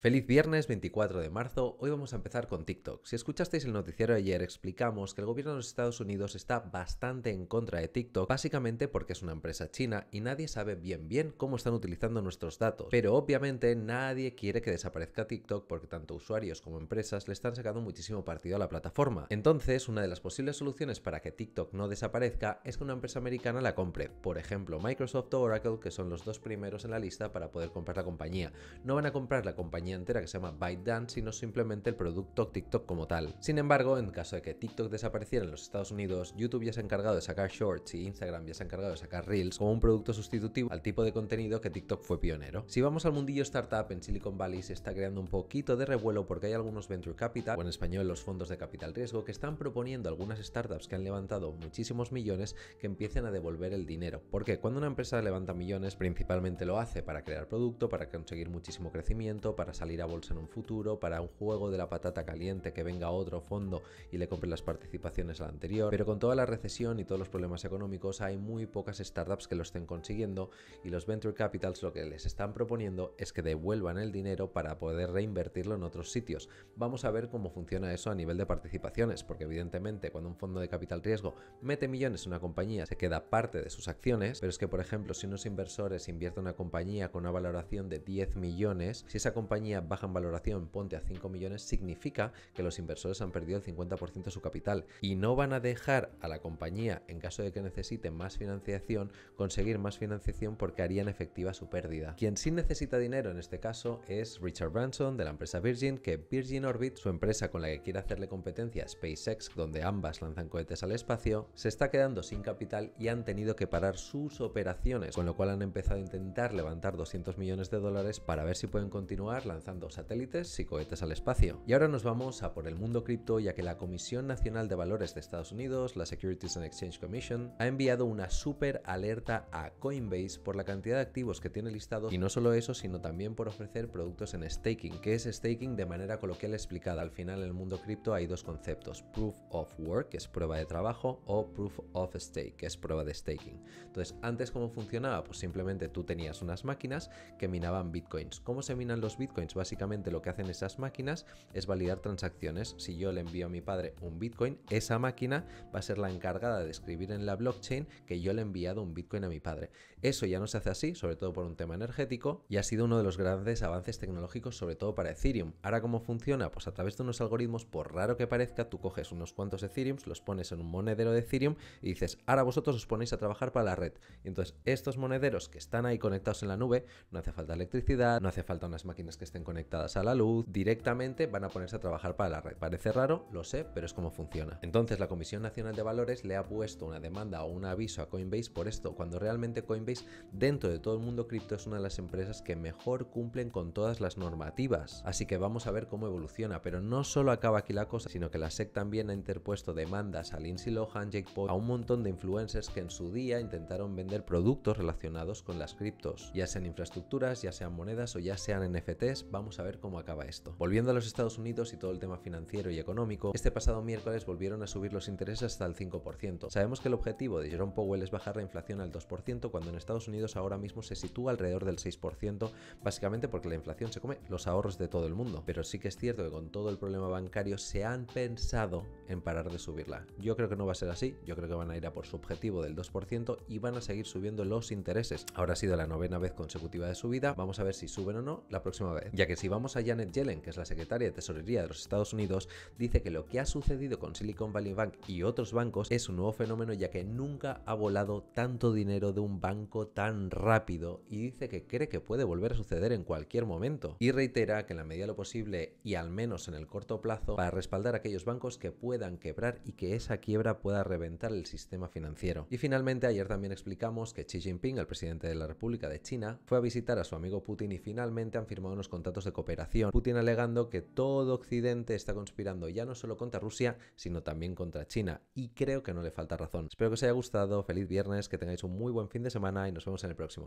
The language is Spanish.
Feliz viernes 24 de marzo, hoy vamos a empezar con TikTok. Si escuchasteis el noticiero ayer, explicamos que el gobierno de los Estados Unidos está bastante en contra de TikTok, básicamente porque es una empresa china y nadie sabe bien bien cómo están utilizando nuestros datos. Pero obviamente nadie quiere que desaparezca TikTok porque tanto usuarios como empresas le están sacando muchísimo partido a la plataforma. Entonces, una de las posibles soluciones para que TikTok no desaparezca es que una empresa americana la compre, por ejemplo Microsoft o Oracle, que son los dos primeros en la lista para poder comprar la compañía. No van a comprar la compañía entera que se llama ByteDance, sino simplemente el producto TikTok como tal. Sin embargo, en caso de que TikTok desapareciera en los Estados Unidos, YouTube ya se ha encargado de sacar Shorts y Instagram ya se ha encargado de sacar Reels como un producto sustitutivo al tipo de contenido que TikTok fue pionero. Si vamos al mundillo startup en Silicon Valley se está creando un poquito de revuelo porque hay algunos venture capital, o en español los fondos de capital riesgo, que están proponiendo algunas startups que han levantado muchísimos millones que empiecen a devolver el dinero. Porque cuando una empresa levanta millones, principalmente lo hace para crear producto, para conseguir muchísimo crecimiento, para salir a bolsa en un futuro, para un juego de la patata caliente que venga otro fondo y le compre las participaciones al anterior, pero con toda la recesión y todos los problemas económicos hay muy pocas startups que lo estén consiguiendo y los venture capitals lo que les están proponiendo es que devuelvan el dinero para poder reinvertirlo en otros sitios. Vamos a ver cómo funciona eso a nivel de participaciones, porque evidentemente cuando un fondo de capital riesgo mete millones en una compañía se queda parte de sus acciones, pero es que por ejemplo si unos inversores invierten una compañía con una valoración de 10 millones, si esa compañía baja en valoración, ponte a 5 millones, significa que los inversores han perdido el 50% de su capital y no van a dejar a la compañía, en caso de que necesite más financiación, conseguir más financiación porque harían efectiva su pérdida. Quien sí necesita dinero en este caso es Richard Branson de la empresa Virgin, que Virgin Orbit, su empresa con la que quiere hacerle competencia a SpaceX, donde ambas lanzan cohetes al espacio, se está quedando sin capital y han tenido que parar sus operaciones, con lo cual han empezado a intentar levantar 200 millones de dólares para ver si pueden continuar lanzando satélites y cohetes al espacio. Y ahora nos vamos a por el mundo cripto, ya que la Comisión Nacional de Valores de Estados Unidos, la Securities and Exchange Commission, ha enviado una súper alerta a Coinbase por la cantidad de activos que tiene listados y no solo eso, sino también por ofrecer productos en staking. que es staking de manera coloquial explicada? Al final, en el mundo cripto hay dos conceptos: proof of work, que es prueba de trabajo, o proof of stake, que es prueba de staking. Entonces, antes, ¿cómo funcionaba? Pues simplemente tú tenías unas máquinas que minaban bitcoins. ¿Cómo se minan los bitcoins? Básicamente lo que hacen esas máquinas es validar transacciones. Si yo le envío a mi padre un bitcoin, esa máquina va a ser la encargada de escribir en la blockchain que yo le he enviado un bitcoin a mi padre. Eso ya no se hace así, sobre todo por un tema energético, y ha sido uno de los grandes avances tecnológicos, sobre todo para Ethereum. Ahora, ¿cómo funciona? Pues a través de unos algoritmos, por raro que parezca, tú coges unos cuantos Ethereums, los pones en un monedero de Ethereum y dices, ahora vosotros os ponéis a trabajar para la red. Y entonces, estos monederos que están ahí conectados en la nube, no hace falta electricidad, no hace falta unas máquinas que estén conectadas a la luz, directamente van a ponerse a trabajar para la red. Parece raro, lo sé, pero es como funciona. Entonces la Comisión Nacional de Valores le ha puesto una demanda o un aviso a Coinbase por esto, cuando realmente Coinbase dentro de todo el mundo cripto es una de las empresas que mejor cumplen con todas las normativas. Así que vamos a ver cómo evoluciona, pero no solo acaba aquí la cosa, sino que la SEC también ha interpuesto demandas a Lindsay Lohan, Jake Paul, a un montón de influencers que en su día intentaron vender productos relacionados con las criptos, ya sean infraestructuras, ya sean monedas o ya sean NFTs, Vamos a ver cómo acaba esto. Volviendo a los Estados Unidos y todo el tema financiero y económico, este pasado miércoles volvieron a subir los intereses hasta el 5%. Sabemos que el objetivo de Jerome Powell es bajar la inflación al 2% cuando en Estados Unidos ahora mismo se sitúa alrededor del 6%, básicamente porque la inflación se come los ahorros de todo el mundo. Pero sí que es cierto que con todo el problema bancario se han pensado en parar de subirla. Yo creo que no va a ser así, yo creo que van a ir a por su objetivo del 2% y van a seguir subiendo los intereses. Ahora ha sido la novena vez consecutiva de subida, vamos a ver si suben o no la próxima vez. Ya que si vamos a Janet Yellen, que es la secretaria de Tesorería de los Estados Unidos, dice que lo que ha sucedido con Silicon Valley Bank y otros bancos es un nuevo fenómeno ya que nunca ha volado tanto dinero de un banco tan rápido y dice que cree que puede volver a suceder en cualquier momento. Y reitera que en la medida de lo posible y al menos en el corto plazo, para respaldar a aquellos bancos que pueden puedan quebrar y que esa quiebra pueda reventar el sistema financiero. Y finalmente, ayer también explicamos que Xi Jinping, el presidente de la República de China, fue a visitar a su amigo Putin y finalmente han firmado unos contratos de cooperación. Putin alegando que todo Occidente está conspirando ya no solo contra Rusia, sino también contra China. Y creo que no le falta razón. Espero que os haya gustado, feliz viernes, que tengáis un muy buen fin de semana y nos vemos en el próximo.